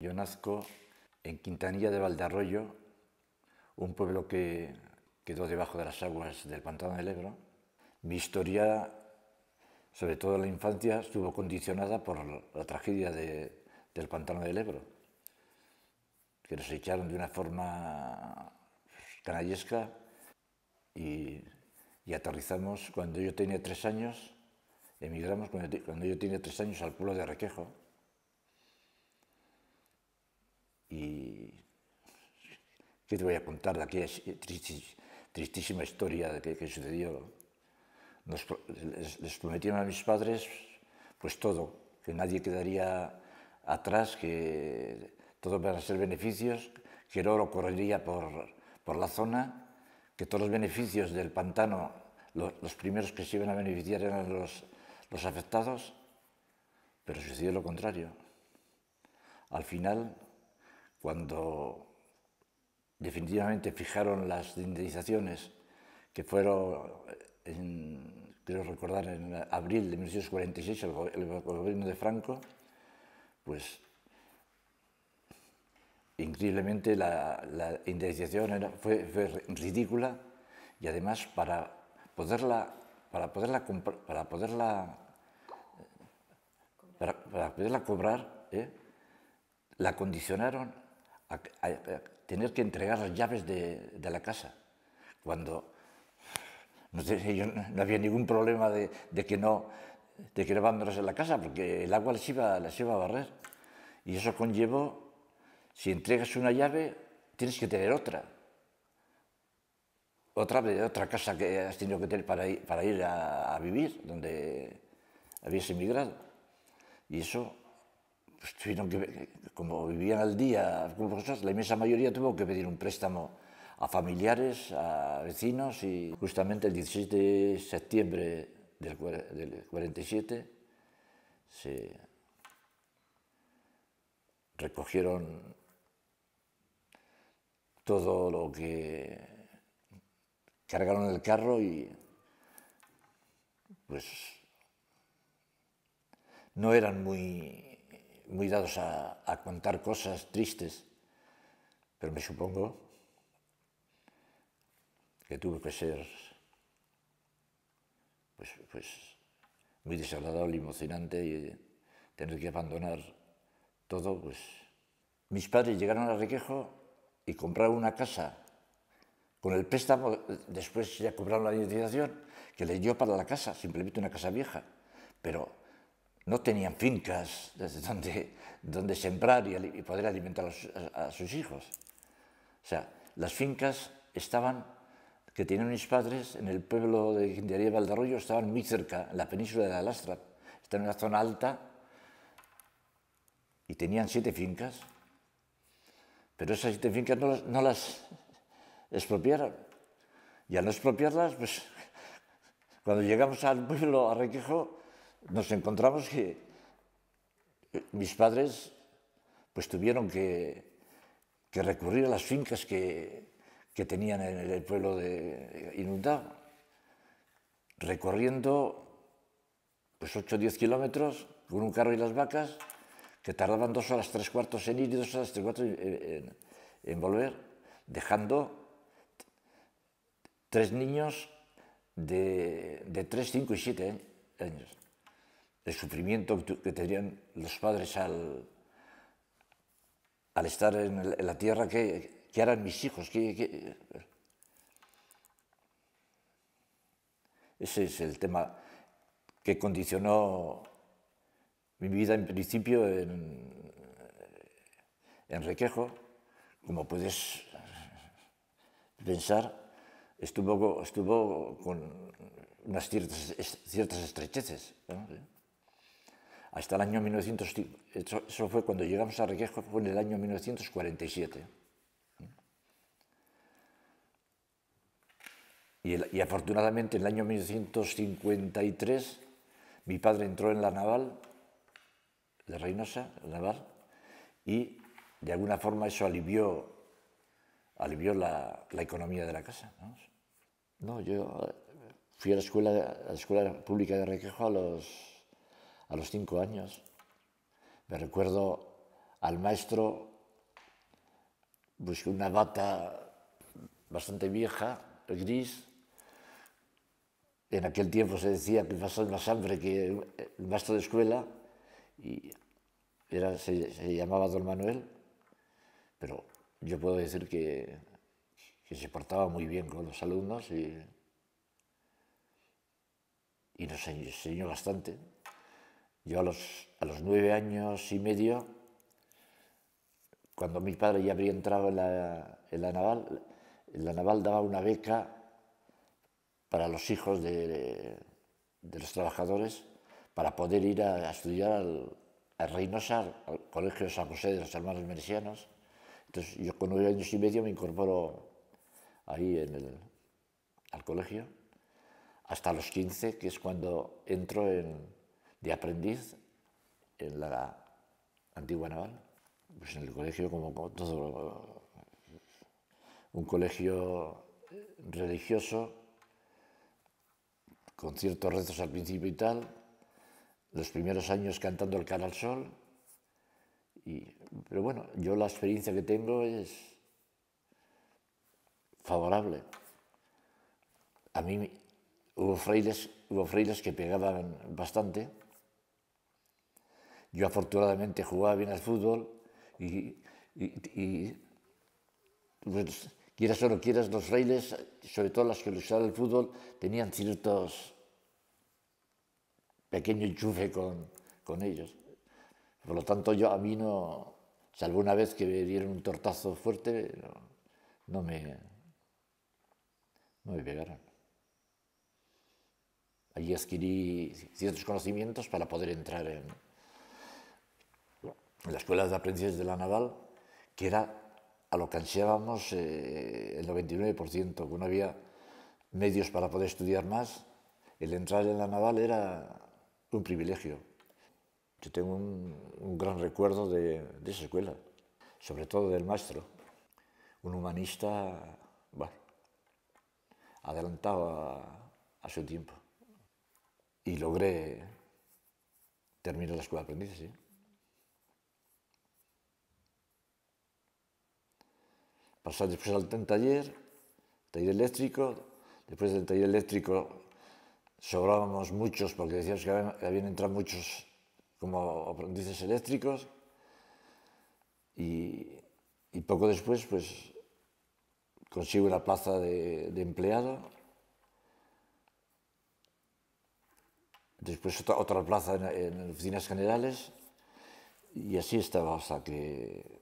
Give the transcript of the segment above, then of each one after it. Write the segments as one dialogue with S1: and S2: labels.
S1: Yo nazco en Quintanilla de Valdearroyo un pueblo que quedó debajo de las aguas del pantano del Ebro. Mi historia, sobre todo la infancia, estuvo condicionada por la tragedia del pantano del Ebro, que nos echaron de una forma pues, canallesca y, aterrizamos cuando yo tenía tres años, emigramos cuando, yo tenía tres años al pueblo de Requejo, y ¿Qué te voy a contar de aquella tristísima historia que, que sucedió? les, prometieron a mis padres pues todo, que nadie quedaría atrás, que todos van a ser beneficios, que el oro correría por, la zona, que todos los beneficios del pantano, los primeros que se iban a beneficiar eran los, los afectados, pero sucedió lo contrario. Al final cuando definitivamente fijaron las indemnizaciones que fueron, en, creo recordar, en abril de 1946, el, gobierno de Franco, pues increíblemente la, indemnización fue, ridícula y además para poderla, para poderla, para poderla, eh, para, poderla cobrar, eh, la condicionaron a, tener que entregar las llaves de, la casa, cuando no, había ningún problema de, que no de en la casa, porque el agua las iba, iba a barrer. Y eso conllevó, si entregas una llave, tienes que tener otra. Otra, otra casa que has tenido que tener para ir, para ir a, a vivir, donde habías emigrado. Y eso pues, que, como vivían al día, la inmensa mayoría tuvo que pedir un préstamo a familiares, a vecinos y justamente el 16 de septiembre del, del 47 se recogieron todo lo que cargaron el carro y pues no eran muy muy dados a, contar cosas tristes, pero me supongo que tuvo que ser pues, pues, muy desagradable y emocionante y tener que abandonar todo. Pues. Mis padres llegaron a Requejo y compraron una casa con el préstamo, después ya compraron la identificación que les dio para la casa, simplemente una casa vieja, pero no tenían fincas desde donde, sembrar y, poder alimentar a, sus, hijos. O sea, las fincas estaban, que tenían mis padres en el pueblo de y Valdarroyo, estaban muy cerca, en la península de la Lastra, estaban en una zona alta y tenían siete fincas, pero esas siete fincas no, las expropiaron. Y al no expropiarlas, pues cuando llegamos al pueblo, a Requejo, nos encontramos que eh, mis padres pues tuvieron que, recurrir a las fincas que, tenían en el pueblo de inundado, recorriendo pues 8 o 10 kilómetros con un carro y las vacas, que tardaban dos horas, tres cuartos en ir y dos horas, tres cuartos en, volver, dejando tres niños de, de 3, 5 y 7 eh, años el sufrimiento que tenían los padres al, al estar en, la tierra, que harán mis hijos? Ese es el tema que condicionó mi vida en principio en, en Requejo, como puedes pensar, estuvo, estuvo con unas ciertas, ciertas estrecheces hasta el año 1900, eso, fue cuando llegamos a Requejo, fue en el año 1947. Y, afortunadamente en el año 1953 mi padre entró en la naval de Reynosa, la naval, y de alguna forma eso alivió, alivió la, economía de la casa. ¿no? yo fui a la escuela, a la escuela pública de Requejo a los a los cinco años. Me recuerdo al maestro, busqué pues, una bata bastante vieja, gris. En aquel tiempo se decía que ser más hambre que el maestro de escuela y se, llamaba don Manuel, pero yo puedo decir que, se portaba muy bien con los alumnos y nos enseñó bastante. Yo a los, a los nueve años y medio, cuando mi padre ya había entrado en la, en la naval, la naval daba una beca para los hijos de, de los trabajadores para poder ir a, estudiar al, a Reynosa, al Colegio de San José de los Hermanos Meresianos. Entonces yo con nueve años y medio me incorporo ahí en el, al colegio, hasta los 15, que es cuando entro en, de aprendiz en la antigua naval, pues en el colegio como, todo, un colegio religioso con ciertos rezos al principio y tal, los primeros años cantando el cara al sol, y, pero bueno, yo la experiencia que tengo es favorable. A mí hubo frailes, hubo frailes que pegaban bastante, yo afortunadamente jugaba bien al fútbol y, pues, quieras o no quieras, los reyes, sobre todo las que luchaban el fútbol, tenían ciertos pequeño enchufe con, ellos. Por lo tanto, yo a mí no, salvo una vez que me dieron un tortazo fuerte, no, me, no me pegaron. Allí adquirí ciertos conocimientos para poder entrar en, en la Escuela de Aprendices de la Naval, que era a lo que ansiábamos eh, el 99%, que no había medios para poder estudiar más, el entrar en la Naval era un privilegio. Yo tengo un, gran recuerdo de, esa escuela, sobre todo del maestro, un humanista bueno, adelantado a, a su tiempo. Y logré terminar la escuela de aprendices. ¿sí? pasar después al taller, taller eléctrico, después del taller eléctrico sobrábamos muchos porque decíamos que habían, entrado muchos como aprendices eléctricos y, poco después pues consigo la plaza de, empleado después otra, plaza en, en oficinas generales y así estaba hasta que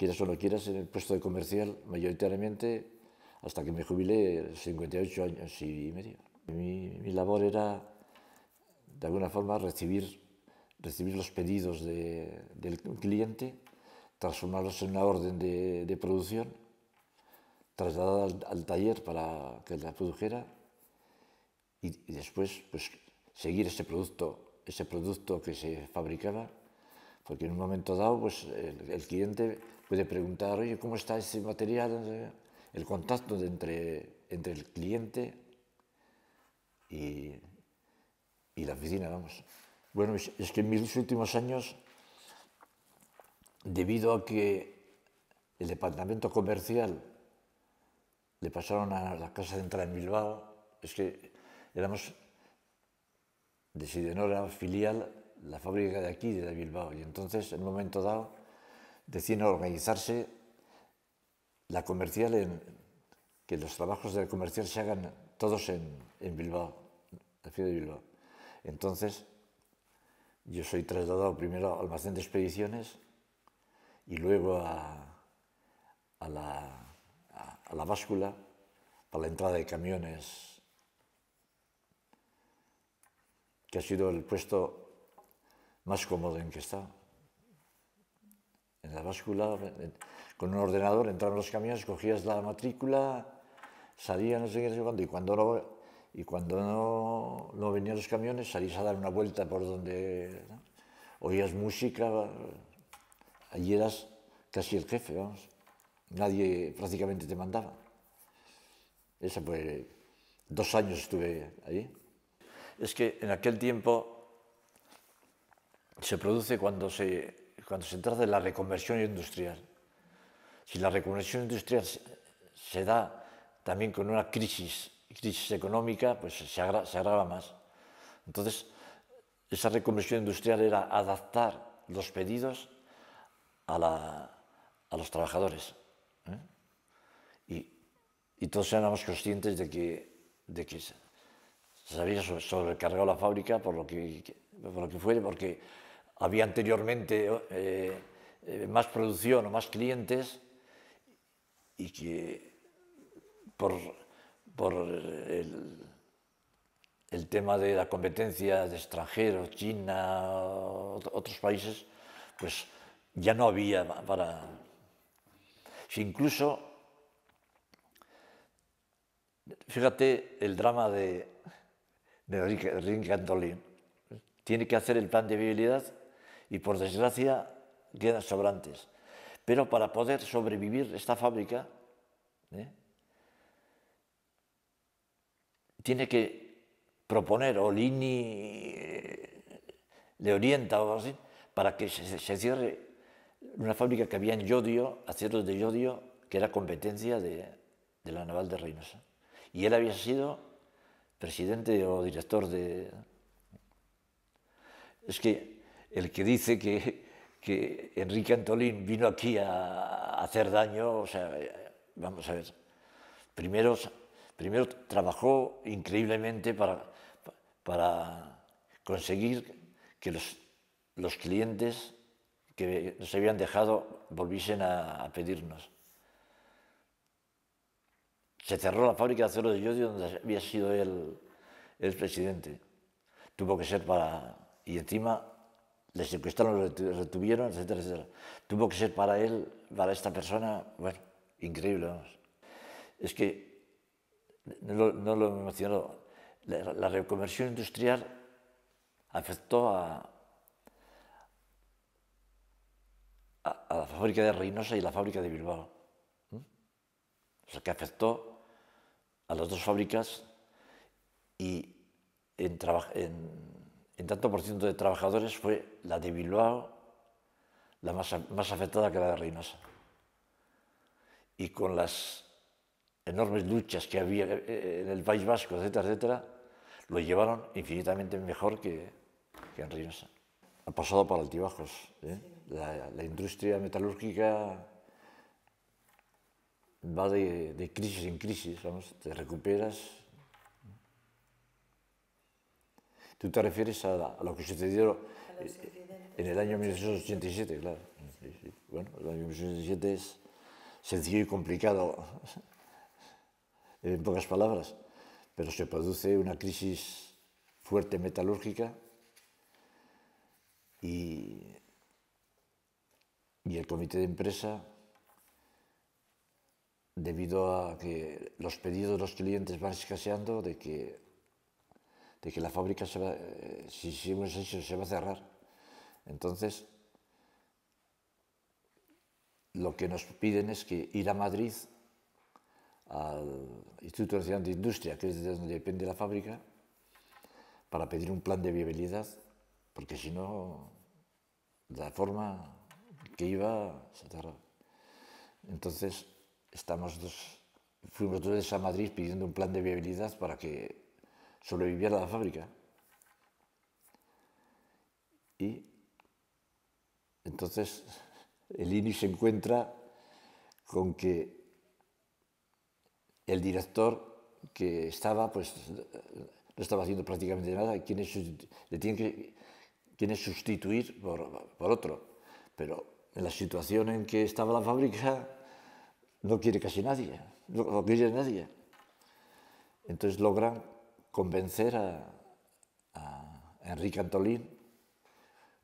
S1: quieras o no quieras, en el puesto de comercial mayoritariamente hasta que me jubilé 58 años y medio. Mi, labor era, de alguna forma, recibir, recibir los pedidos del cliente, transformarlos en una orden de, producción, trasladada al, taller para que la produjera y, después pues, seguir ese producto, ese producto que se fabricaba, porque en un momento dado pues, el, el cliente puede preguntar, oye, ¿cómo está ese material? El contacto de entre, entre el cliente y, y la oficina, vamos. Bueno, es que en mis últimos años, debido a que el departamento comercial le pasaron a la Casa Central en Bilbao, es que éramos de Sidenora filial, la fábrica de aquí, de Bilbao, y entonces en un momento dado deciden organizarse la comercial que los trabajos de la comercial se hagan todos en, en Bilbao, ciudad de Bilbao. Entonces, yo soy trasladado primero al almacén de expediciones y luego a, la, la báscula para la entrada de camiones, que ha sido el puesto más cómodo en que está en la báscula, con un ordenador, entraban los camiones, cogías la matrícula, salía no sé qué, no sé y cuando no, y cuando no, no venían los camiones salías a dar una vuelta por donde oías música, allí eras casi el jefe, vamos. Nadie prácticamente te mandaba. Esa fue, dos años estuve ahí. Es que en aquel tiempo se produce cuando se cuando se trata de la reconversión industrial. Si la reconversión industrial se, da también con una crisis, crisis económica, pues se, agrava más. Entonces, esa reconversión industrial era adaptar los pedidos a, los trabajadores. ¿eh? Y, todos éramos conscientes de que, de que se, había sobrecargado la fábrica por lo que, por lo que fuere, porque había anteriormente eh, eh, más producción o más clientes y que por, el, tema de la competencia de extranjeros, China, otros países, pues ya no había para... incluso, fíjate el drama de, de Enrique tiene que hacer el plan de viabilidad y por desgracia quedan sobrantes. Pero para poder sobrevivir esta fábrica, ¿eh? tiene que proponer, o Lini eh, le orienta para que se, cierre una fábrica que había en Yodio, aciertos de Yodio, que era competencia de, de la naval de Reynosa. Y él había sido presidente o director de... Es que el que dice que, Enrique Antolín vino aquí a hacer daño, o sea, eh, vamos a ver, primero, trabajó increíblemente para, conseguir que los, clientes que nos habían dejado volviesen a, pedirnos. Se cerró la fábrica de acero de yodio donde había sido el, el presidente. Tuvo que ser para... Y encima le secuestraron, lo retuvieron, etcétera, etcétera. Tuvo que ser para él, para esta persona, bueno, increíble, Es que no, lo he La, la, reconversión industrial afectó a, a, la fábrica de Reynosa y la fábrica de Bilbao. O sea, que afectó a las dos fábricas y en, en en tanto por ciento de trabajadores fue la de Bilbao la más, afectada que la de Reynosa. Y con las enormes luchas que había eh, eh, en el País Vasco, etcétera, etcétera, lo llevaron infinitamente mejor que, en Reynosa. Ha pasado por altibajos. ¿eh? La, industria metalúrgica va de, crisis en crisis, vamos, te recuperas Tú te refieres a, lo que sucedió en el año 1987, claro. Bueno, el año 1987 es sencillo y complicado, en pocas palabras, pero se produce una crisis fuerte metalúrgica y, y el comité de empresa, debido a que los pedidos de los clientes van escaseando, de que de que la fábrica, se va, eh, se va a cerrar. Entonces, lo que nos piden es que ir a Madrid, al Instituto Nacional de Industria, que es de donde depende la fábrica, para pedir un plan de viabilidad, porque si no, la forma que iba se cerró. Entonces, estamos dos, fuimos dos veces a Madrid pidiendo un plan de viabilidad para que a la fábrica. Y entonces el INI se encuentra con que el director que estaba, pues no estaba haciendo prácticamente nada, y tiene, le tiene que sustituir por, otro. Pero en la situación en que estaba la fábrica, no quiere casi nadie, no quiere nadie. Entonces logran convencer a, Enrique Antolín,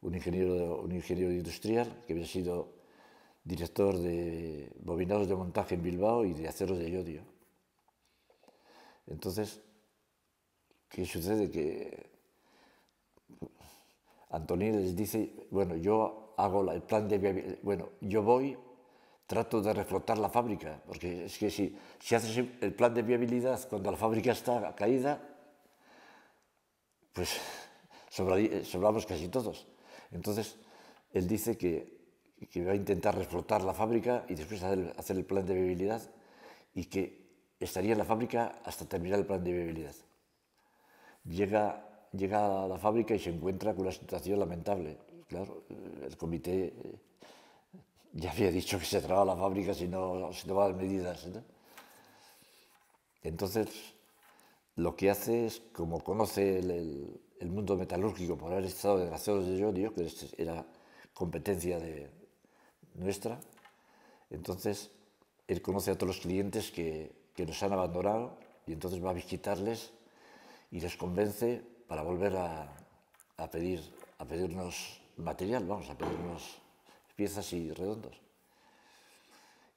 S1: un ingeniero, un ingeniero industrial que había sido director de bobinados de montaje en Bilbao y de aceros de yodio. Entonces, ¿qué sucede? Que Antolín les dice, bueno, yo hago el plan de bueno, yo voy, trato de reflotar la fábrica, porque es que si, si haces el plan de viabilidad cuando la fábrica está caída, pues eh, sobramos casi todos. Entonces, él dice que, va a intentar explotar la fábrica y después hacer, el plan de viabilidad y que estaría en la fábrica hasta terminar el plan de viabilidad. Llega, a la fábrica y se encuentra con una situación lamentable. Claro, el comité eh, ya había dicho que se traba la fábrica si no se tomaban medidas. Entonces, lo que hace es, como conoce el, mundo metalúrgico por haber estado en aceros de yodio, que era competencia de, nuestra, entonces él conoce a todos los clientes que, nos han abandonado y entonces va a visitarles y les convence para volver a, a, pedir, a pedirnos material, vamos, a pedirnos piezas y redondos.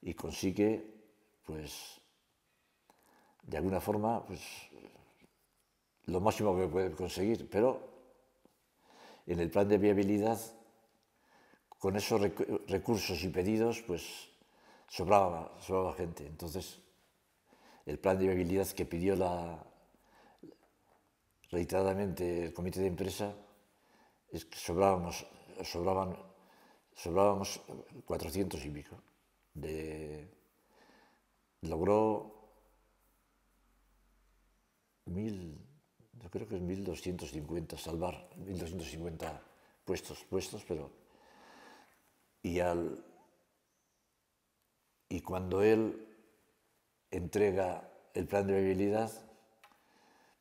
S1: Y consigue, pues, de alguna forma, pues, lo máximo que pueden conseguir, pero en el plan de viabilidad, con esos recursos y pedidos, pues sobraba, sobraba gente. Entonces, el plan de viabilidad que pidió la, reiteradamente el comité de empresa es que sobrábamos, sobraban, sobrábamos 400 y pico. De, logró yo creo que es 1.250, salvar 1.250 puestos, puestos, pero... Y, al, y cuando él entrega el plan de viabilidad,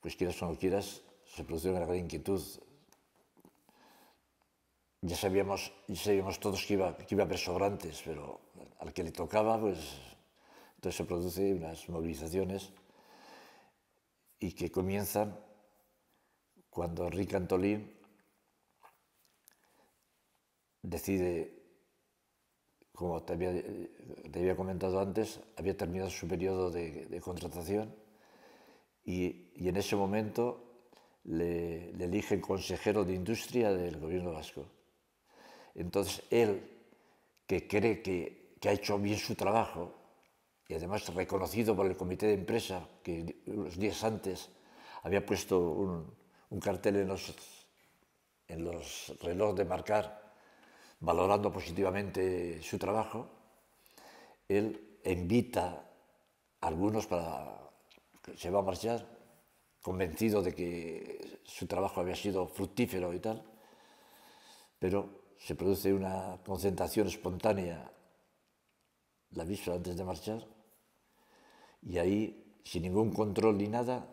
S1: pues quieras o no quieras, se produce una gran inquietud. Ya sabíamos, ya sabíamos todos que iba, que iba a haber sobrantes, pero al que le tocaba, pues entonces se producen unas movilizaciones y que comienzan cuando Rick Antolín decide, como te había, comentado antes, había terminado su periodo de, contratación y, en ese momento le, le eligen consejero de industria del gobierno vasco. Entonces él, que cree que, que ha hecho bien su trabajo, y además reconocido por el comité de empresa, que unos días antes había puesto un, cartel en los, en los relojes de marcar, valorando positivamente su trabajo, él invita a algunos para que se va a marchar, convencido de que su trabajo había sido fructífero y tal, pero se produce una concentración espontánea la víspera antes de marchar y ahí, sin ningún control ni nada,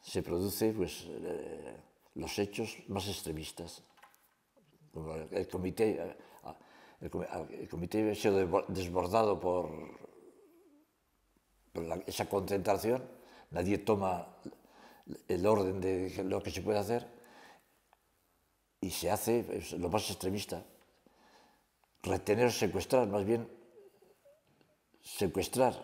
S1: se producen pues, eh, los hechos más extremistas. el comité, eh, el comité ha sido desbordado por, esa concentración, nadie toma el orden de lo que se puede hacer y se hace pues, lo más extremista. Retener, o secuestrar, más bien secuestrar,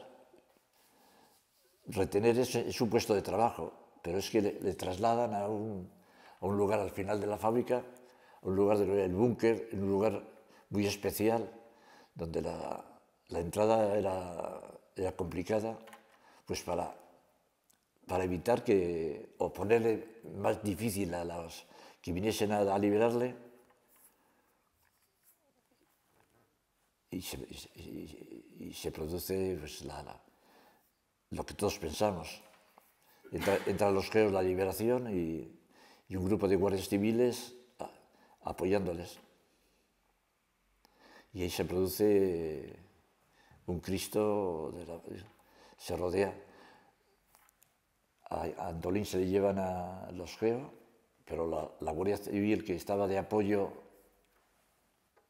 S1: retener su puesto de trabajo, pero es que le, trasladan a un, lugar al final de la fábrica, a un lugar del búnker, en un lugar muy especial, donde la, entrada era, complicada, pues para, evitar que, o ponerle más difícil a los que viniesen a liberarle, y se, produce pues, la, lo que todos pensamos. Entra, entran los geos la liberación y, un grupo de guardias civiles apoyándoles. Y ahí se produce un Cristo, se rodea. A, Andolín se le llevan a los geos, pero la Guardia Civil que estaba de apoyo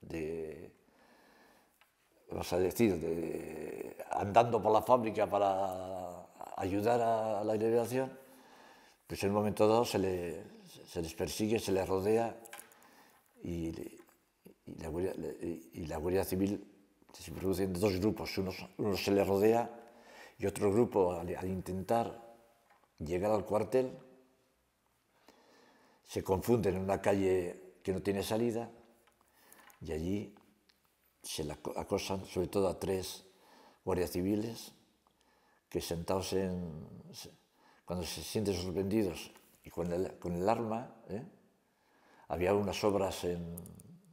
S1: de, vas a decir, andando por la fábrica para ayudar a la liberación, pues en un momento dado se, les persigue, se les rodea y, la, Guardia, Civil se produce en dos grupos, uno, se les rodea y otro grupo al, al intentar llegar al cuartel se confunden en una calle que no tiene salida y allí se la acosan sobre todo a tres guardias civiles que sentados en, cuando se sienten sorprendidos y con el, con el arma, ¿eh? había unas obras en,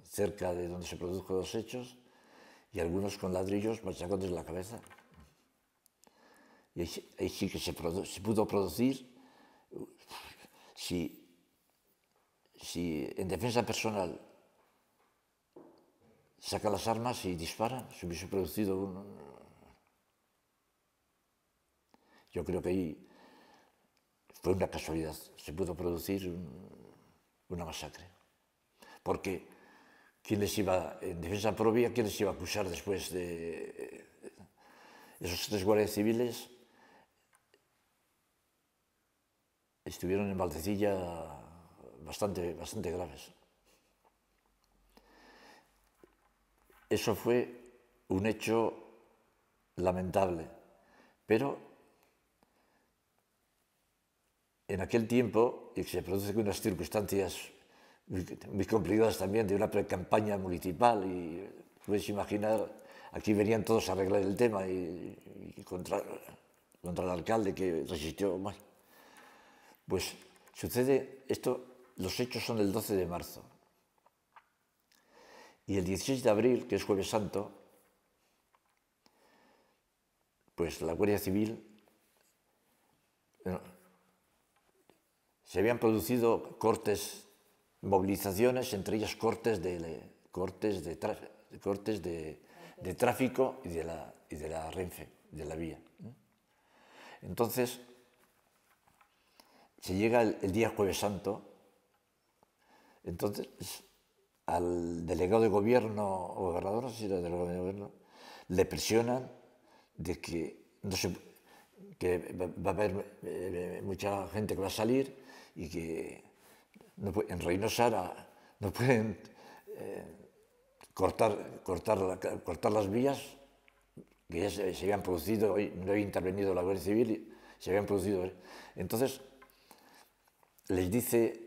S1: cerca de donde se produjo los hechos y algunos con ladrillos machacándose la cabeza. Y ahí, sí que se, se, pudo producir, si, si en defensa personal saca las armas y dispara. Se hubiese producido un... Yo creo que ahí fue una casualidad. Se pudo producir una masacre. Porque quienes les iba, en defensa propia, quién les iba a acusar después de eh, esos tres guardias civiles? Estuvieron en Valdecilla bastante, bastante graves. Eso fue un hecho lamentable, pero en aquel tiempo, y que se produce con unas circunstancias muy, complicadas también de una pre-campaña municipal, y puedes imaginar, aquí venían todos a arreglar el tema y, contra, el alcalde que resistió. más. pues sucede esto, los hechos son el 12 de marzo. Y el 16 de abril, que es jueves santo, pues la Guardia Civil eh, se habían producido cortes, movilizaciones, entre ellas cortes de, cortes de, cortes de, tráfico y de, la, de Renfe, de la vía. Entonces, se llega el, el día jueves santo, entonces al delegado de gobierno o gobernador, gobierno, le presionan de que, no va a haber eh, mucha gente que va a salir y que en Reino Sara no pueden eh, cortar, cortar, cortar las vías que ya se, habían producido, no había intervenido la guerra Civil, se habían producido. Eh. Entonces, les dice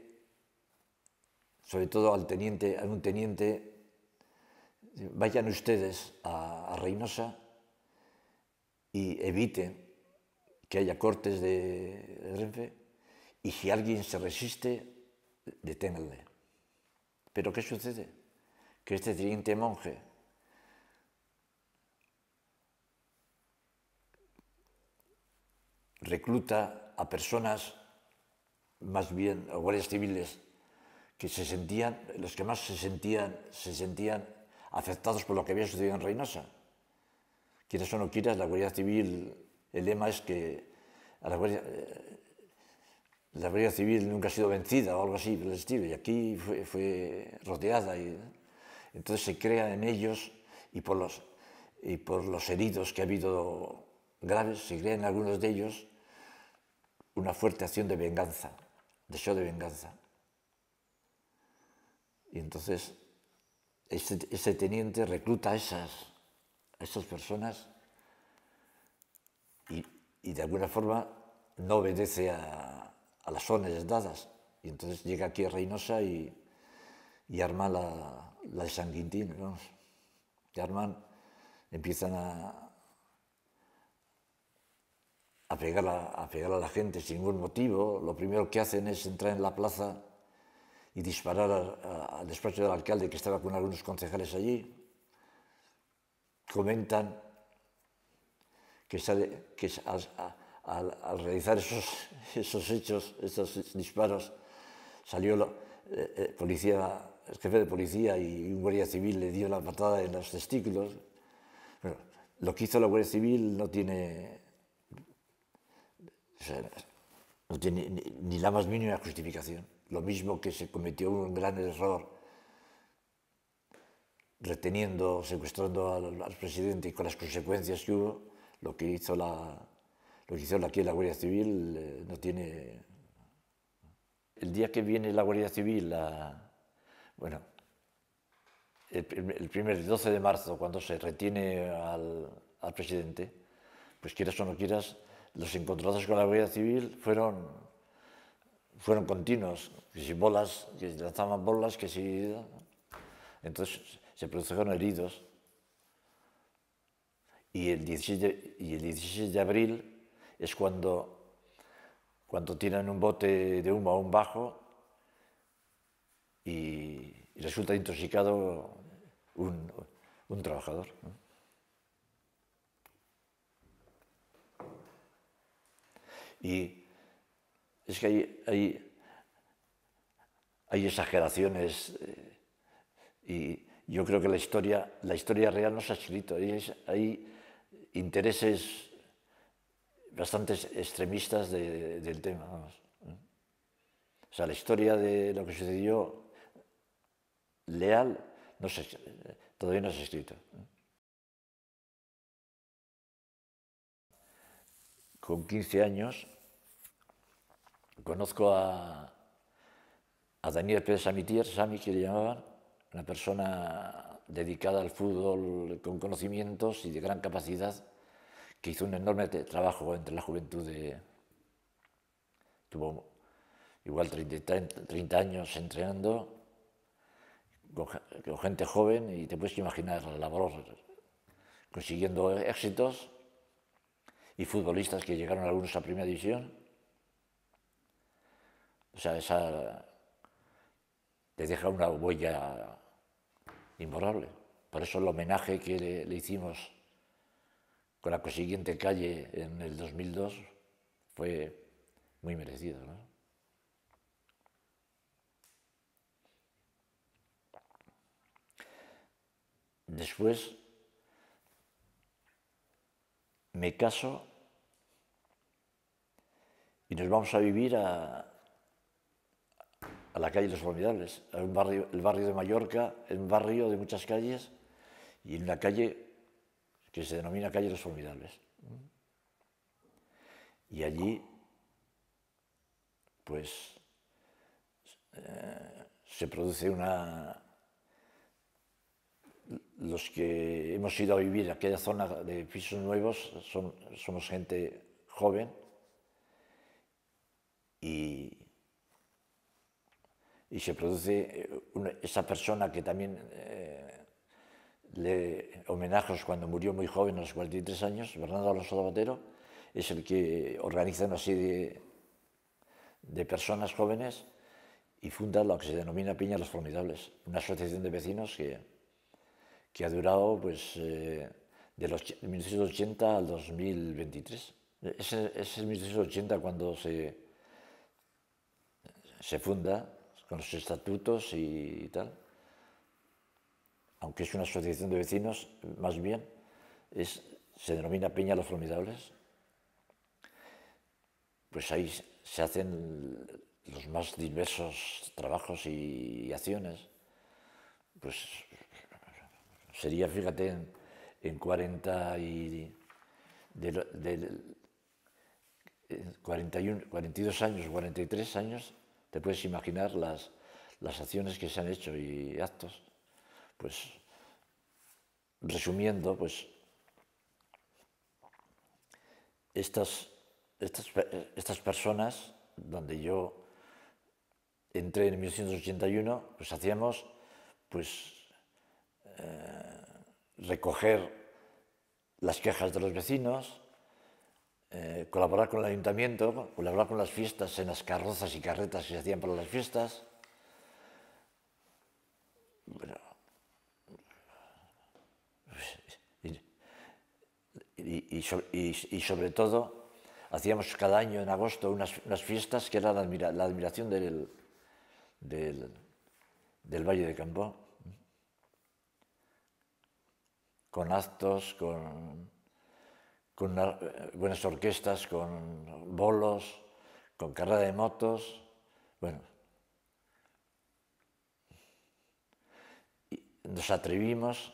S1: sobre todo al teniente, a un teniente, vayan ustedes a, Reynosa y eviten que haya cortes de, Renfe y si alguien se resiste, deténganle. Pero ¿qué sucede? Que este teniente monje, recluta a personas, más bien a guardias civiles, que se sentían, los que más se sentían, se sentían afectados por lo que había sucedido en Reynosa. Quieres o no quieras, la Guardia Civil, el lema es que eh, la Guardia, Civil nunca ha sido vencida o algo así y aquí fue, rodeada. Y, entonces se crea en ellos y por, los, y por los heridos que ha habido graves, se crea en algunos de ellos una fuerte acción de venganza, deseo de venganza. Y entonces ese teniente recluta a esas, personas y, de alguna forma no obedece a, las órdenes dadas. Y entonces llega aquí a Reynosa y, y arma la, la, de arman, empiezan a, a pegar a pegar a la gente sin ningún motivo. Lo primero que hacen es entrar en la plaza y disparar al despacho del alcalde que estaba con algunos concejales allí. Comentan que, al, realizar esos, esos hechos, esos disparos, salió la eh, eh, policía, el jefe de policía y un guardia civil le dio la patada en los testículos. lo que hizo la Guardia Civil no tiene, ni la más mínima justificación. Lo mismo que se cometió un gran error reteniendo, secuestrando al, presidente y con las consecuencias que hubo, lo que hizo la, lo hizo aquí la Guardia Civil eh, no tiene... El día que viene la Guardia Civil, la, bueno, el, el, primer 12 de marzo, cuando se retiene al, al presidente, pues quieras o no quieras, los encontrados con la Guardia Civil fueron fueron continuos, que si bolas, que lanzaban bolas, que si... Entonces se produjeron heridos. Y el 16 de, y el 16 de abril es cuando, cuando tiran un bote de humo a un bajo y, resulta intoxicado un, un trabajador. Y es que hay, hay, exageraciones eh, y yo creo que la historia, real no se ha escrito. Hay, intereses bastante extremistas del tema. ¿eh? O sea, la historia de lo que sucedió leal todavía no se ha escrito. ¿eh? Con 15 años Conozco a, Daniel Pérez Samitier, que una persona dedicada al fútbol con conocimientos y de gran capacidad, que hizo un enorme trabajo entre la juventud de... Tuvo igual 30, años entrenando con, gente joven y te puedes imaginar la labor consiguiendo éxitos y futbolistas que llegaron algunos a primera división o sea, esa te deja una huella imborrable. Por eso el homenaje que le, hicimos con la consiguiente calle en el 2002 fue muy merecido. Después me caso y nos vamos a vivir a, a la calle Los Formidables, barrio, el barrio de Mallorca, un barrio de muchas calles y en la calle que se denomina calle Los Formidables. Y allí, pues, eh, se produce una... Los que hemos ido a vivir a aquella zona de pisos nuevos somos gente joven y y se produce eh, esa persona que también eh, le homenajes cuando murió muy joven, a los 43 años, Bernardo Alonso Zapatero, es el que organiza una serie de personas jóvenes y funda lo que se denomina Piña Los Formidables, una asociación de vecinos que, que ha durado pues, eh, de los 1980 al 2023. Es, el 1980 cuando se, se funda con los estatutos y tal. Aunque es una asociación de vecinos, más bien, es, se denomina Peña Los Formidables. Pues ahí se hacen los más diversos trabajos y, acciones. Pues sería, fíjate, en, 40 y... del 41, 42 años, 43 años, te puedes imaginar las, acciones que se han hecho y actos. Pues, resumiendo, pues, estas, estas, personas, donde yo entré en 1981, pues hacíamos, pues, eh, recoger las quejas de los vecinos, eh, colaborar con el ayuntamiento, colaborar con las fiestas en las carrozas y carretas que se hacían para las fiestas. y, sobre, todo, hacíamos cada año en agosto unas, fiestas que era la, admiración del, del, Valle de Campó. con actos, con con eh, buenas orquestas, con bolos, con carrera de motos, bueno. Nos atrevimos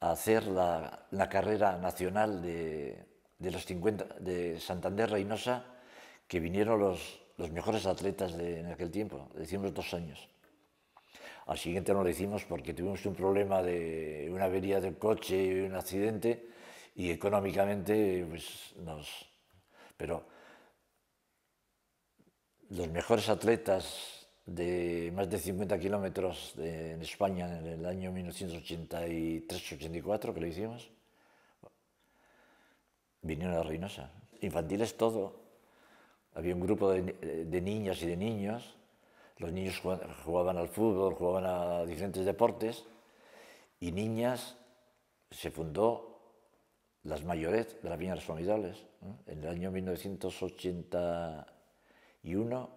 S1: a hacer la, carrera nacional de, los 50, de Santander Reynosa, que vinieron los, mejores atletas de, en aquel tiempo, decimos dos años. Al siguiente no lo hicimos porque tuvimos un problema de una avería del coche y un accidente, y económicamente pues, nos... Pero los mejores atletas de más de 50 kilómetros en España en el año 1983-84 que lo hicimos, vinieron a Reynosa. Infantiles todo. Había un grupo de, niñas y de niños. Los niños jugaban al fútbol, jugaban a diferentes deportes. Y niñas se fundó las mayores de las Viñas familiares. En el año 1981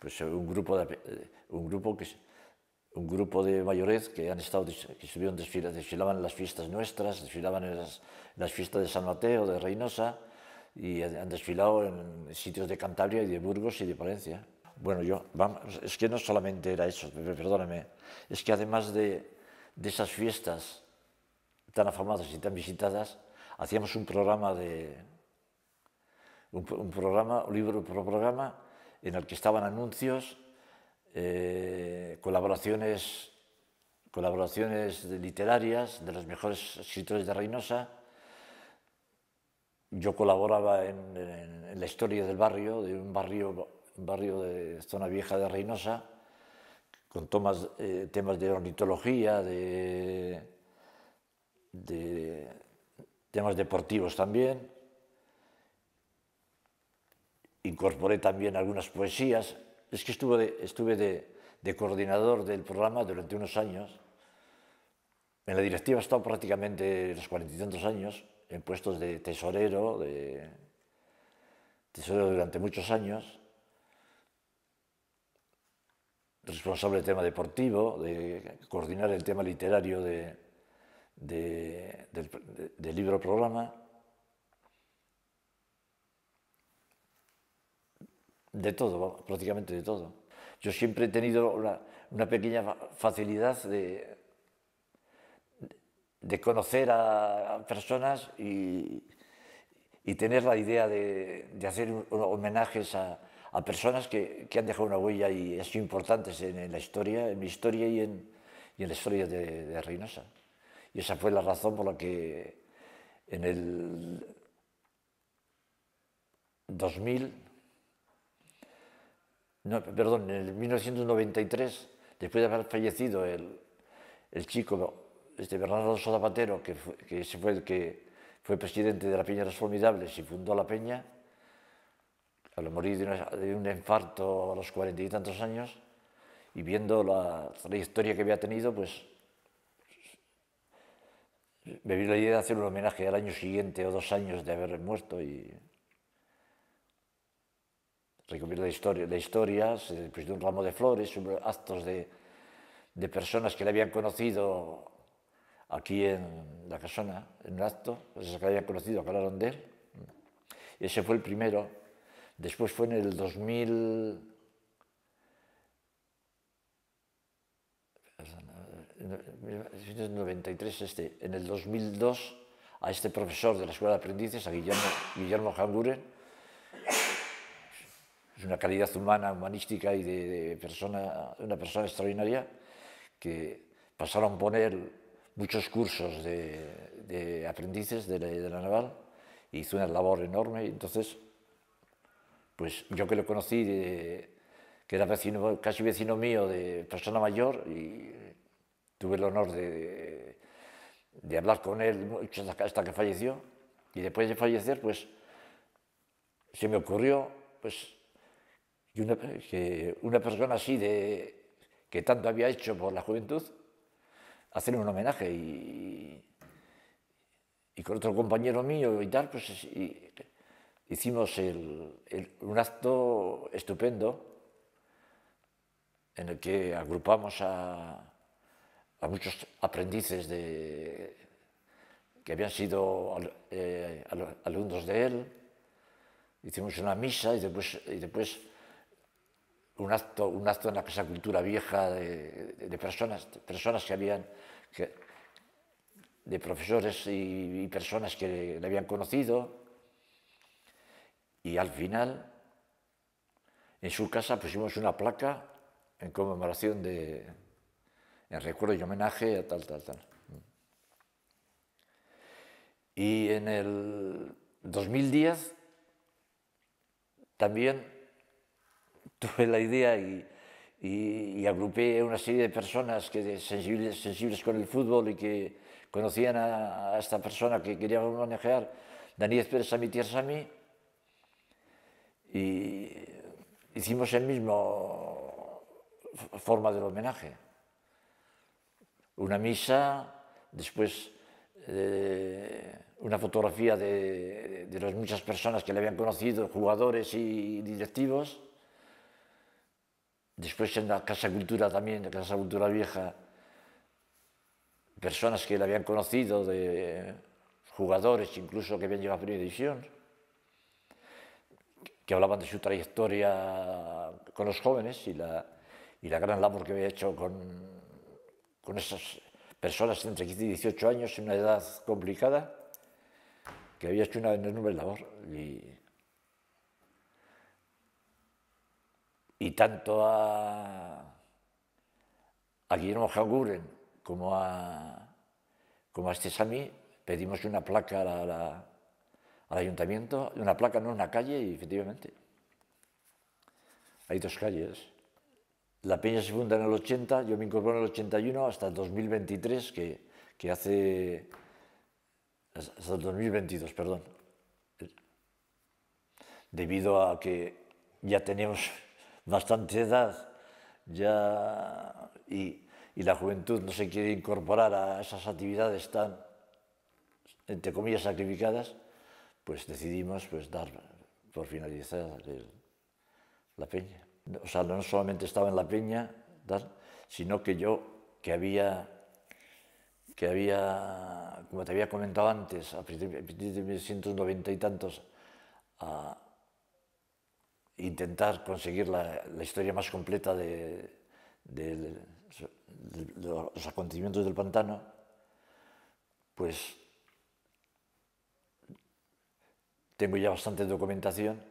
S1: pues eh, un grupo de, eh, un grupo que un grupo de mayores que han estado que desfilaban, en las fiestas nuestras desfilaban en las, fiestas de San Mateo de Reynosa y han desfilado en sitios de Cantabria y de Burgos y de Palencia bueno, yo, es que no solamente era eso, perdóname, es que además de, esas fiestas tan afamadas y tan visitadas, hacíamos un programa de. un, programa, un libro programa, en el que estaban anuncios, eh, colaboraciones, colaboraciones literarias de los mejores escritores de Reynosa. Yo colaboraba en la historia del barrio, de un barrio barrio de zona vieja de Reynosa, con tomas, eh, temas de ornitología, de, temas deportivos también. Incorporé también algunas poesías. Es que estuve, de, estuve de, coordinador del programa durante unos años. En la directiva he estado prácticamente los cuarenta y tantos años, en puestos de tesorero, de tesorero durante muchos años. responsable del tema deportivo, de coordinar el tema literario del, libro programa. De todo, prácticamente de todo. Yo siempre he tenido una, pequeña facilidad de, de conocer a personas y, tener la idea de, de hacer homenajes a, a personas que, que, han dejado una huella y han sido importantes en, la historia, en mi historia y en, y la historia de, de, Reynosa. Y esa fue la razón por la que en el 2000, no, perdón, en el 1993, después de haber fallecido el, el chico, este Bernardo Zapatero, que, que fue que fue presidente de la Peña de las Formidables y fundó la Peña, cuando morí de, un infarto a los cuarenta y tantos años y viendo la trayectoria que había tenido, pues me vi la idea de hacer un homenaje al año siguiente o dos años de haber muerto y recoger la historia, de historias se pues, de un ramo de flores sobre actos de, de personas que le habían conocido aquí en la casona, en un acto, esas que le habían conocido, que hablaron de él. Ese fue el primero. Después fue en el 2000... En este, en el 2002 a este profesor de la Escuela de Aprendices, a Guillermo, Guillermo es una calidad humana, humanística y de, persona, una persona extraordinaria, que pasaron a poner muchos cursos de, aprendices de la, Naval, e hizo una labor enorme, entonces pues yo que lo conocí, que era casi vecino mío, de persona mayor, y tuve el honor de, hablar con él hasta que falleció. Y después de fallecer, pues se me ocurrió pues, que, una, persona así, de, que tanto había hecho por la juventud, hacer un homenaje. Y, y con otro compañero mío y tal, pues hicimos un acto estupendo en el que agrupamos a, muchos aprendices que habían sido eh, alumnos de él. Hicimos una misa y después, un, acto, en la Casa Cultura Vieja de, personas, personas que habían, de profesores y personas que le habían conocido. Y al final, en su casa pusimos una placa en conmemoración de, en recuerdo y homenaje a tal, tal, tal. Y en el 2010 también tuve la idea y, agrupé una serie de personas que sensibles, sensibles con el fútbol y que conocían a, esta persona que queríamos manejar, Daniel Pérez Sami. Sami, y hicimos el mismo forma del homenaje. Una misa, después eh, una fotografía de, de, las muchas personas que le habían conocido, jugadores y directivos. Después en la Casa Cultura también, la Casa Cultura Vieja, personas que le habían conocido, de jugadores incluso que habían llegado a primera edición que hablaban de su trayectoria con los jóvenes y la, y la gran labor que había hecho con, con esas personas entre 15 y 18 años en una edad complicada, que había hecho una enorme labor. Y, y tanto a, a Guillermo Jaureguen como a, como a este pedimos una placa a la, al ayuntamiento, una placa no una calle, y efectivamente. Hay dos calles. La Peña se funda en el 80, yo me incorporo en el 81 hasta el 2023, que, hace. hasta el 2022, perdón. Debido a que ya tenemos bastante edad, ya. y la juventud no se quiere incorporar a esas actividades tan, entre comillas, sacrificadas pues decidimos pues, dar por finalizada la peña. O sea, no solamente estaba en la peña, sino que yo, que había, que había, como te había comentado antes, a principios de 1990 y tantos, a intentar conseguir la, historia más completa de los acontecimientos del pantano, pues Tengo ya bastante documentación,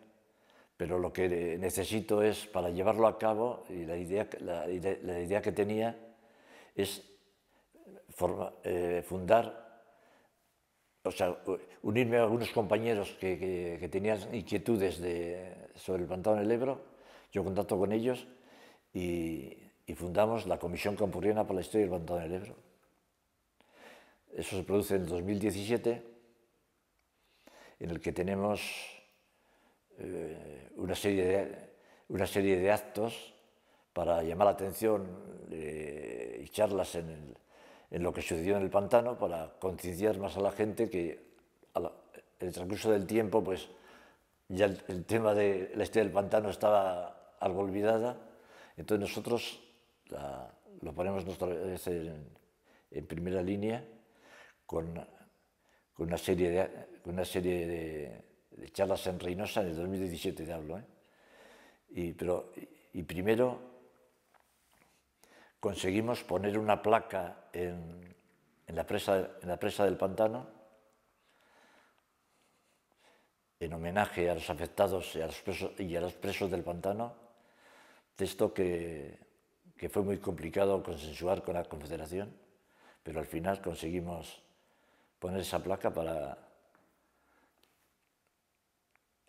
S1: pero lo que necesito es, para llevarlo a cabo, y la idea, que tenía es eh, fundar, o sea, unirme a algunos compañeros que, tenían inquietudes sobre el pantano del Ebro, yo contacto con ellos y, fundamos la Comisión Campurriana para la Historia del Pantano del Ebro. Eso se produce en 2017 en el que tenemos eh, una, serie de, una serie de actos para llamar la atención eh, y charlas en, lo que sucedió en el pantano, para concienciar más a la gente que en el transcurso del tiempo, pues ya el, tema de la historia del pantano estaba algo olvidada. Entonces nosotros lo ponemos en, en, primera línea con, con una serie de, una serie de, charlas en Reynosa en el 2017, te hablo. ¿eh? Y, pero, y primero conseguimos poner una placa en, en, la presa, en la presa del pantano en homenaje a los afectados y a los presos, y a los presos del pantano, texto que, que fue muy complicado consensuar con la Confederación, pero al final conseguimos poner esa placa para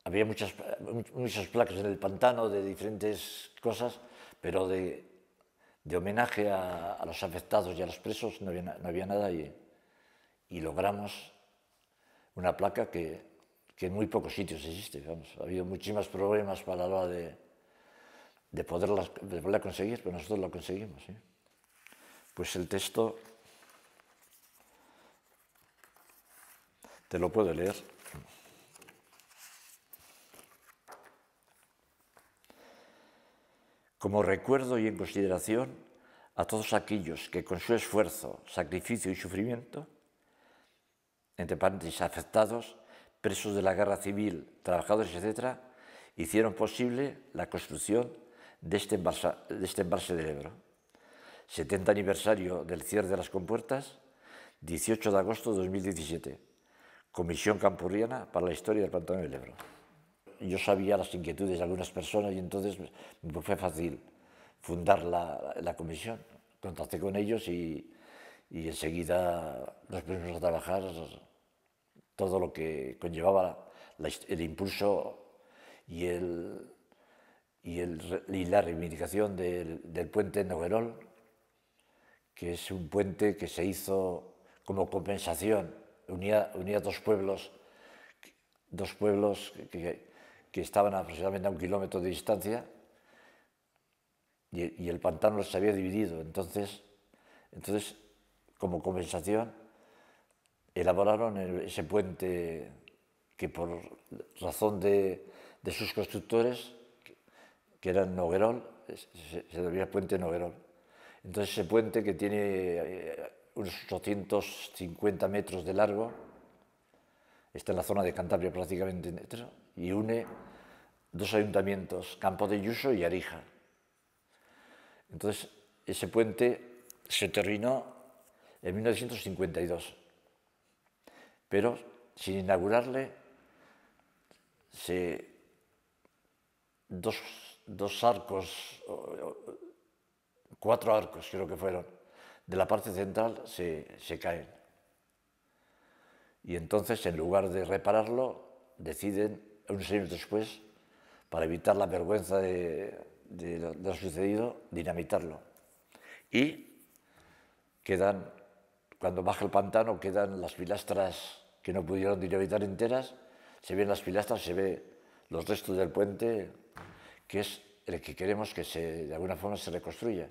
S1: había muchas, muchas placas en el pantano de diferentes cosas, pero de, homenaje a, los afectados y a los presos no había, nada y, y, logramos una placa que, que, en muy pocos sitios existe. Ha habido muchísimos problemas para la de, de, poderla, conseguir, pero nosotros lo conseguimos. ¿eh? Pues el texto te lo puedo leer. como recuerdo y en consideración a todos aquellos que con su esfuerzo, sacrificio y sufrimiento, entre paréntesis afectados, presos de la guerra civil, trabajadores, etc., hicieron posible la construcción de este, de este embalse del Ebro. 70 aniversario del cierre de las compuertas, 18 de agosto de 2017. Comisión Campurriana para la Historia del Pantano del Ebro yo sabía las inquietudes de algunas personas y entonces fue fácil fundar la, la, comisión. Contacté con ellos y, y enseguida nos pusimos a trabajar todo lo que conllevaba el impulso y, el, y, el, la reivindicación del, del puente Noguerol, que es un puente que se hizo como compensación, unía, unía dos pueblos, dos pueblos que, estaban aproximadamente a un kilómetro de distancia y, el pantano se había dividido. Entonces, entonces como compensación, elaboraron ese puente que por razón de, de sus constructores, que eran Noguerol, se, llamaba puente Noguerol. Entonces ese puente que tiene eh, unos 850 metros de largo, está en la zona de Cantabria prácticamente, y une dos ayuntamientos, Campo de Yuso y Arija. Entonces, ese puente se terminó en 1952, pero sin inaugurarle, se, dos, dos arcos, cuatro arcos creo que fueron, de la parte central se, se caen. Y entonces, en lugar de repararlo, deciden, unos años después, para evitar la vergüenza de, lo, sucedido, dinamitarlo. Y quedan, cuando baja el pantano, quedan las pilastras que no pudieron dinamitar enteras, se ven las pilastras, se ve los restos del puente, que es el que queremos que se, de alguna forma se reconstruya,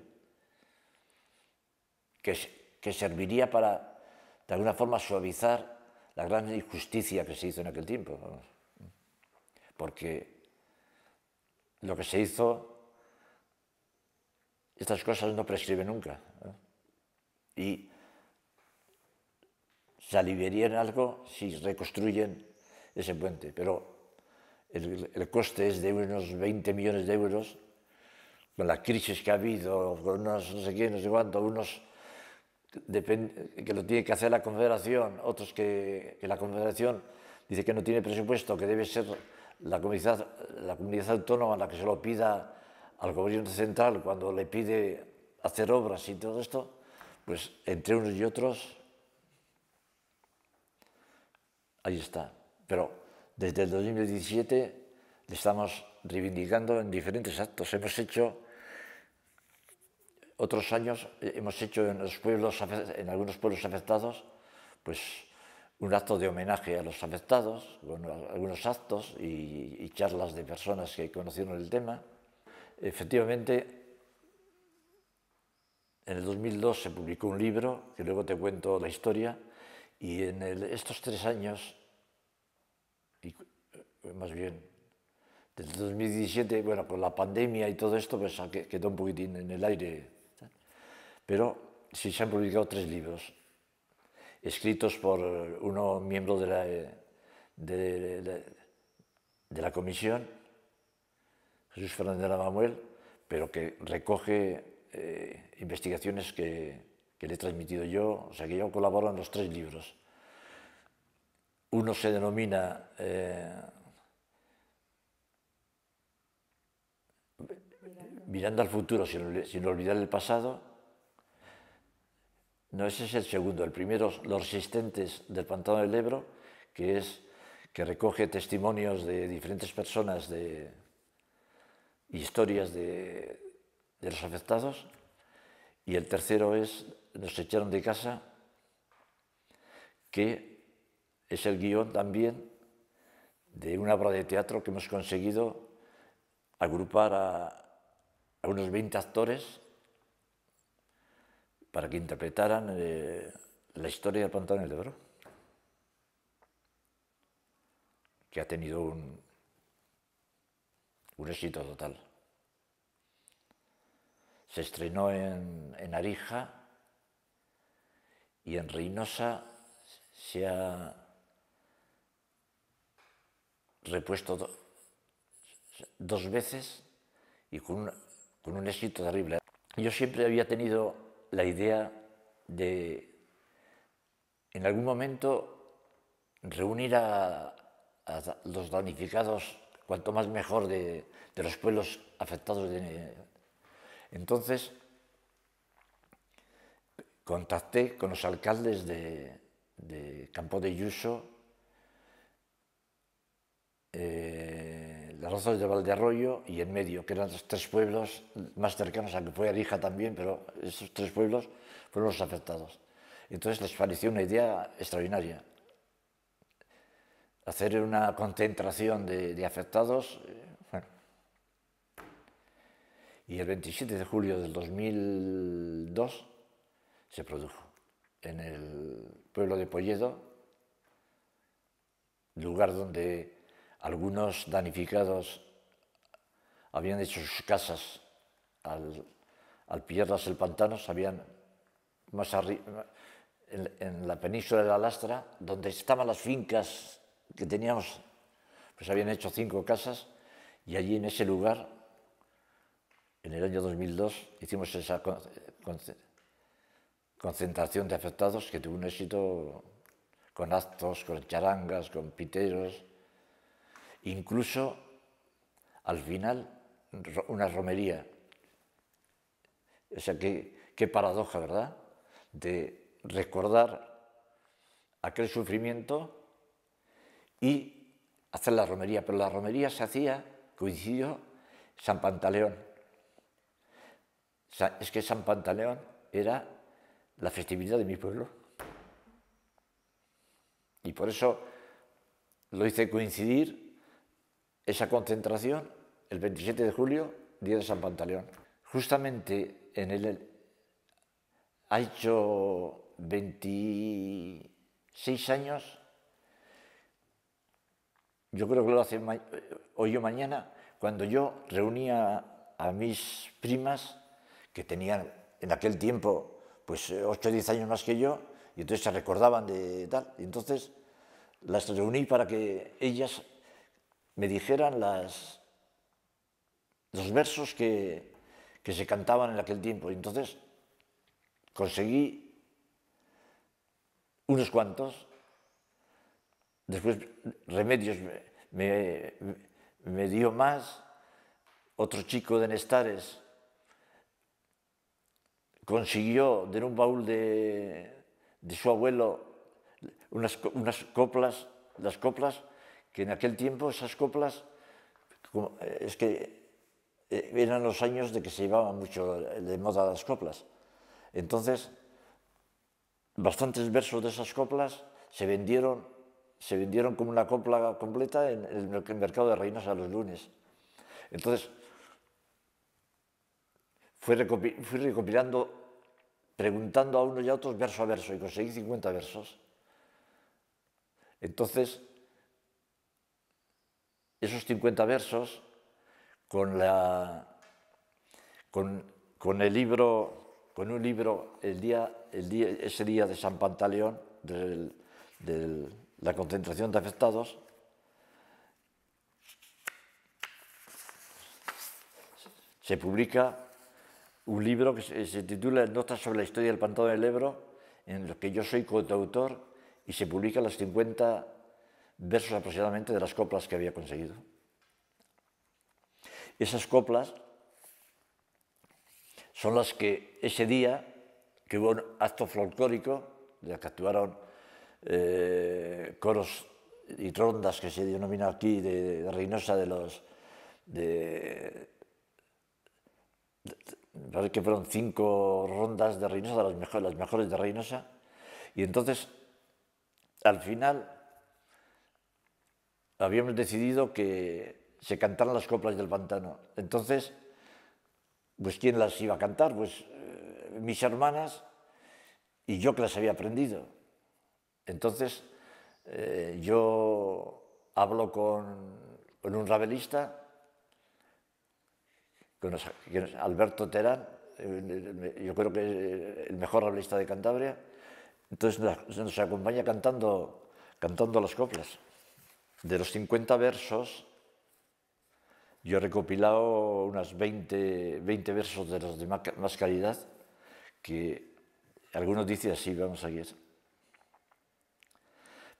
S1: que, que serviría para, de alguna forma, suavizar la gran injusticia que se hizo en aquel tiempo. Porque lo que se hizo, estas cosas no prescriben nunca. Y se aliviarían algo si reconstruyen ese puente, pero el, coste es de unos 20 millones de euros, con la crisis que ha habido, con unos no sé quién, no sé cuánto, unos que lo tiene que hacer la Confederación, otros que, que la Confederación dice que no tiene presupuesto, que debe ser la comunidad, la comunidad autónoma la que se lo pida al gobierno central cuando le pide hacer obras y todo esto, pues entre unos y otros, ahí está. Pero desde el 2017 le estamos reivindicando en diferentes actos. Hemos hecho, otros años, hemos hecho en, los pueblos, en algunos pueblos afectados, pues un acto de homenaje a los afectados, con algunos actos y, charlas de personas que conocieron el tema. Efectivamente, en el 2002 se publicó un libro, que luego te cuento la historia, y en estos tres años, eh, más bien, desde 2017, bueno, con la pandemia y todo esto, pues ah, quedó un poquitín en el aire. Pero sí se han publicado tres libros escritos por uno miembro de la, de, la comisión, Jesús Fernández pero que recoge eh, investigaciones que, le he transmitido yo, o sea que yo colaboro en los tres libros. Uno se denomina eh, Mirando al futuro sin olvidar el pasado, no, ese es el segundo. El primero, Los resistentes del pantano del Ebro, que, es, que recoge testimonios de diferentes personas, de historias de, los afectados. Y el tercero es Nos echaron de casa, que es el guión también de una obra de teatro que hemos conseguido agrupar a, a unos 20 actores para que interpretaran eh, la historia de Pantano el tebro, que ha tenido un, un éxito total. Se estrenó en, Arija y en Reynosa se ha repuesto dos veces y con, con un éxito terrible. Yo siempre había tenido la idea de, en algún momento, reunir a, los damnificados, cuanto más mejor, de, los pueblos afectados. Entonces, contacté con los alcaldes de, Campo de Yuso. Eh, las Rozas de Valdearroyo y en medio, que eran los tres pueblos más cercanos, aunque fue Arija también, pero esos tres pueblos fueron los afectados. Entonces les pareció una idea extraordinaria. Hacer una concentración de, afectados. Eh, y el 27 de julio del 2002 se produjo en el pueblo de Polledo, lugar donde algunos danificados habían hecho sus casas al, al pillarlas el pantano, en, la península de la Lastra, donde estaban las fincas que teníamos, pues habían hecho cinco casas y allí en ese lugar, en el año 2002, hicimos esa concentración de afectados que tuvo un éxito con actos, con charangas, con piteros, incluso al final una romería. O sea, qué, paradoja, ¿verdad? De recordar aquel sufrimiento y hacer la romería. Pero la romería se hacía, coincidió, San Pantaleón. Es que San Pantaleón era la festividad de mi pueblo. Y por eso lo hice coincidir esa concentración el 27 de julio, día de San Pantaleón. Justamente en el ha hecho 26 años, yo creo que lo hace hoy o mañana, cuando yo reunía a mis primas, que tenían en aquel tiempo pues 8 eh, o 10 años más que yo, y entonces se recordaban de tal. Y entonces las reuní para que ellas me dijeran las, los versos que, se cantaban en aquel tiempo. Y entonces conseguí unos cuantos. Después Remedios me, dio más. Otro chico de Nestares consiguió de un baúl de, su abuelo unas, unas coplas, las coplas que en aquel tiempo esas coplas, eh, es que eh, eran los años de que se llevaban mucho de moda las coplas. Entonces, bastantes versos de esas coplas se vendieron, se vendieron como una copla completa en el mercado de reinas a los lunes. Entonces, fui, recopilando, preguntando a unos y a otros verso a verso y conseguí 50 versos. Entonces, esos 50 versos con, el libro, con un libro, ese día de San Pantaleón, de la concentración de afectados, se publica un libro que se, titula titula Notas sobre la historia del Pantano del Ebro, en el que yo soy coautor y se publica los 50 versos aproximadamente de las coplas que había conseguido. Esas coplas son las que ese día, que hubo un acto folclórico, ya que actuaron eh, coros y rondas que se denominan aquí de, Reynosa de los... que fueron cinco rondas de Reynosa, de las, mejores, las mejores de Reynosa. Y entonces, al final, habíamos decidido que se cantaran las coplas del pantano. Entonces, pues ¿quién las iba a cantar? Pues eh, mis hermanas y yo que las había aprendido. Entonces, eh, yo hablo con, un rabelista, Alberto Terán, yo creo que es eh, el mejor rabelista de Cantabria, entonces nos acompaña cantando, cantando las coplas. De los 50 versos, yo he recopilado unas 20, versos de los de más calidad, que algunos dicen así, vamos a seguir.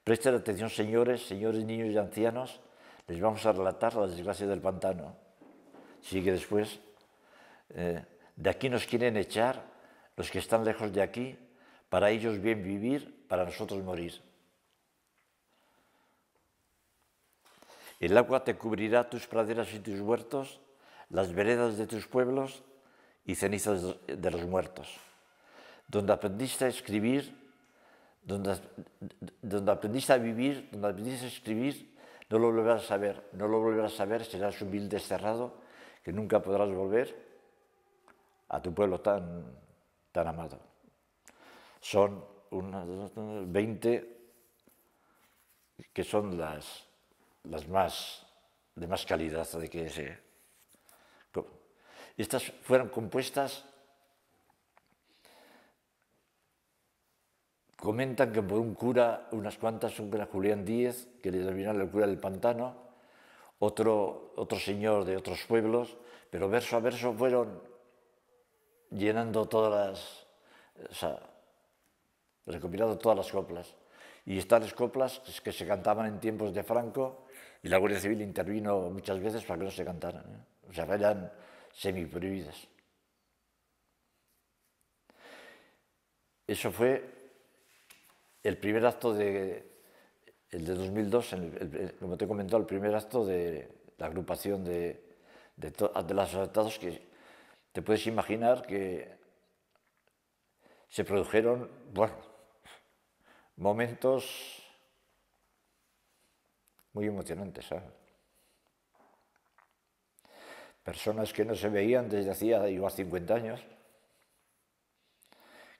S1: Presten atención, señores, señores niños y ancianos, les vamos a relatar la desgracia del pantano. Sigue después. Eh, de aquí nos quieren echar los que están lejos de aquí, para ellos bien vivir, para nosotros morir. El agua te cubrirá tus praderas y tus huertos, las veredas de tus pueblos y cenizas de los muertos. Donde aprendiste a escribir, donde, aprendiste a vivir, donde aprendiste a escribir, no lo volverás a ver, no lo volverás a ver, serás un vil desterrado que nunca podrás volver a tu pueblo tan, tan amado. Son unas 20 que son las las más, de más calidad de que Estas fueron compuestas, comentan que por un cura, unas cuantas, un cura Julián Díez, que le denominaron el cura del pantano, otro, otro señor de otros pueblos, pero verso a verso fueron llenando todas las, o sea, recopilando todas las coplas. Y estas coplas que se cantaban en tiempos de Franco, y la Guardia Civil intervino muchas veces para que no se cantaran. ¿eh? O sea, eran semiprohibidas. Eso fue el primer acto de, el de 2002, como te he comentado, el primer acto de la agrupación de, de, los atentados que te puedes imaginar que se produjeron, bueno, momentos muy emocionante, ¿sabes? Personas que no se veían desde hacía igual 50 años,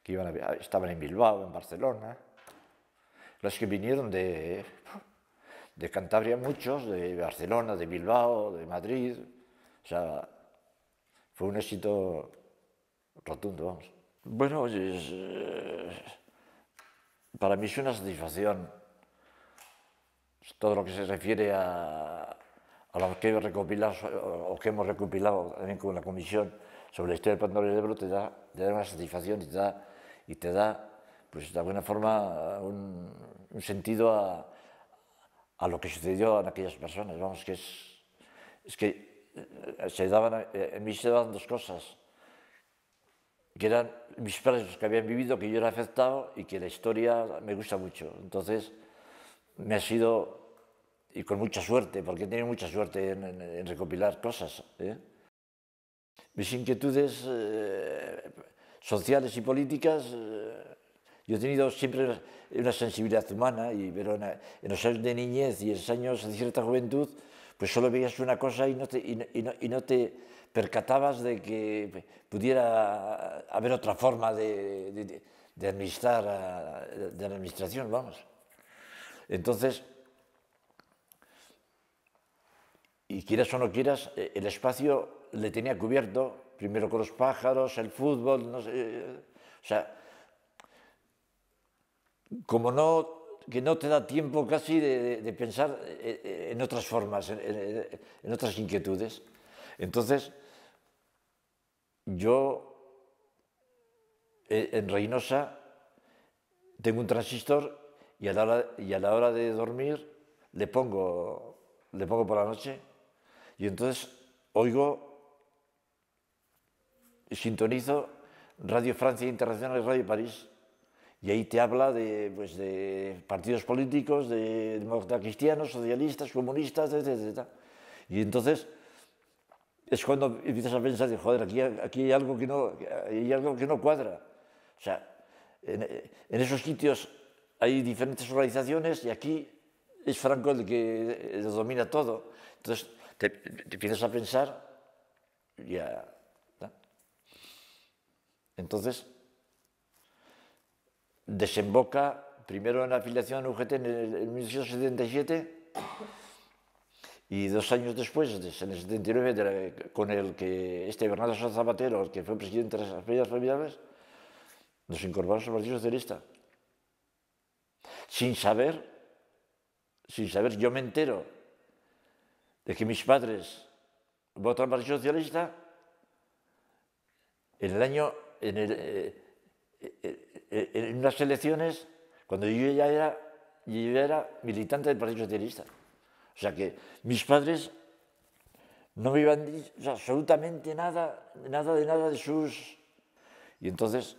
S1: que iban estaban en Bilbao, en Barcelona, los que vinieron de, de Cantabria muchos, de Barcelona, de Bilbao, de Madrid, o sea, fue un éxito rotundo, vamos. Bueno, eh, para mí es una satisfacción todo lo que se refiere a, lo que recopilado, o que hemos recopilado también con la comisión sobre la historia del Pandora del Ebro te da, una satisfacción y te da, y te da pues de alguna forma un, sentido a, lo que sucedió en aquellas personas. Vamos, que es, es que eh, se daban, eh, en mí se daban dos cosas, que eran mis padres que habían vivido, que yo era afectado y que la historia me gusta mucho. Entonces, me ha sido y con mucha suerte, porque he tenido mucha suerte en, recopilar cosas. ¿eh? Mis inquietudes eh, sociales y políticas, eh, yo he tenido siempre una sensibilidad humana, y, pero en, los años de niñez y en los años de cierta juventud, pues solo veías una cosa y no te, y y no, te percatabas de que pudiera haber otra forma de, de, administrar, de la administración, vamos. Entonces, Y quieras o no quieras, eh, el espacio le tenía cubierto, primero con los pájaros, el fútbol, no sé, o sea, como no que no te da tiempo casi de, pensar eh, eh, en otras formas, en, otras inquietudes. Entonces, yo en Reynosa tengo un transistor y a la hora, y a la hora de dormir le pongo, le pongo por la noche y entonces oigo y sintonizo Radio Francia Internacional y Radio París. Y ahí te habla de, pues, partidos políticos, de demócratas cristianos, socialistas, comunistas, etc, Y entonces es cuando empiezas a pensar, joder, aquí, aquí hay, algo que no, hay algo que no cuadra. O sea, en, esos sitios hay diferentes organizaciones y aquí es Franco el que domina todo. Entonces, te, empiezas a pensar y ya, Entonces, desemboca primero en la afiliación a UGT en, el, y dos años después, en el 79, con el que este Bernardo Sánchez Zapatero, el que fue presidente de las Asambleas Familiares, nos incorporamos al Partido Socialista. Sin saber, sin saber, yo me entero es que mis padres votan Partido Socialista, en el año, eh, eh, eh, en, unas elecciones, cuando yo ya era, era militante del Partido Socialista. O sea que mis padres no me iban a absolutamente nada, nada de nada de sus... Y entonces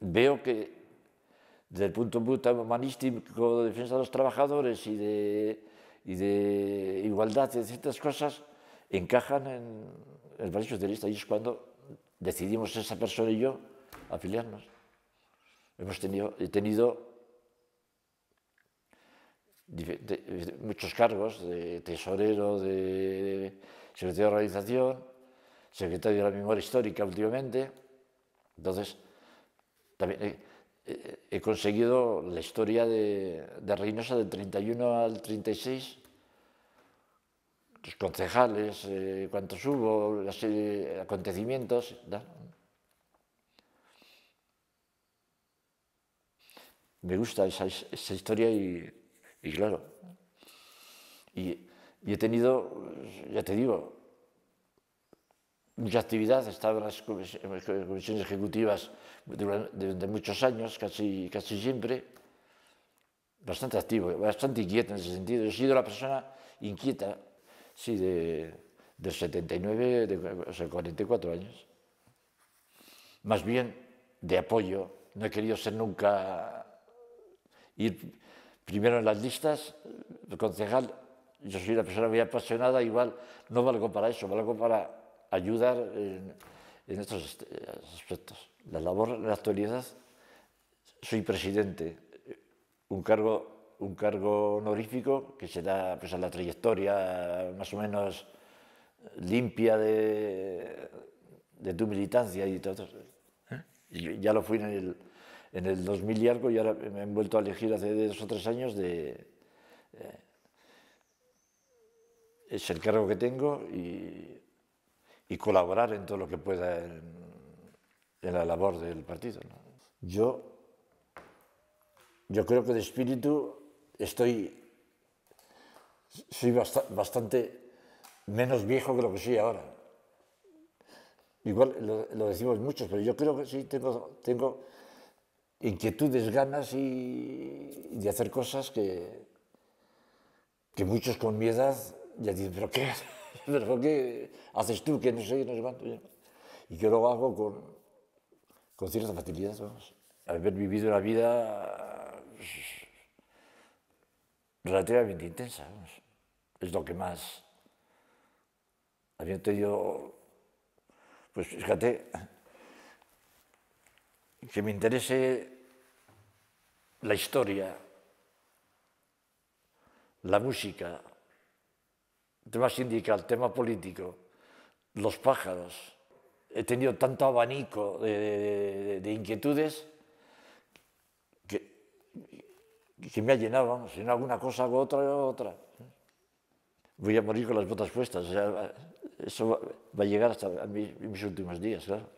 S1: veo que desde el punto de vista humanístico de defensa de los trabajadores y de y de igualdad y de ciertas cosas encajan en el Partido Socialista y es cuando decidimos esa persona y yo afiliarnos. Hemos tenido, he tenido muchos cargos de tesorero, de secretario de organización, secretario de la memoria histórica últimamente. Entonces, también, eh, eh, he conseguido la historia de, de, Reynosa del 31 al 36, los concejales, eh, cuántos hubo, los acontecimientos. Me gusta esa, historia y, claro. y he tenido, ya te digo, mucha actividad, he estado en las comisiones ejecutivas durante, muchos años, casi, casi siempre, bastante activo, bastante inquieto en ese sentido. He sido la persona inquieta, sí, de, 79, de, o sea, 44 años. Más bien de apoyo. No he querido ser nunca ir primero en las listas, concejal. Yo soy una persona muy apasionada, igual no valgo para eso, valgo para ayudar en, estos eh, aspectos. La labor en la actualidad, soy presidente, eh, un cargo, un cargo honorífico que se da pues, a la trayectoria más o menos eh, limpia de, de tu militancia y todo. ya lo fui en el, en el 2000 y algo y ahora me han vuelto a elegir hace dos o tres años de... es el cargo que tengo y y colaborar en todo lo que pueda en, la labor del partido. Yo, yo creo que de espíritu estoy, soy bastante menos viejo que lo que soy ahora. Igual lo, decimos muchos, pero yo creo que sí tengo, tengo inquietudes, ganas y, de hacer cosas que, que muchos con mi edad ya dicen, pero ¿qué? pero qué haces tú que no sé, no sé cuánto? Y que lo hago con, con cierta facilidad, vamos. Haber vivido la vida relativamente intensa, Es lo que más... Había tenido... Pues fíjate, que me interese la historia, la música, tema sindical, el tema político, los pájaros. He tenido tanto abanico de, inquietudes que, me ha llenado, si no alguna cosa hago otra, hago otra. Voy a morir con las botas puestas, o sea, eso va, a llegar hasta mis últimos días, claro.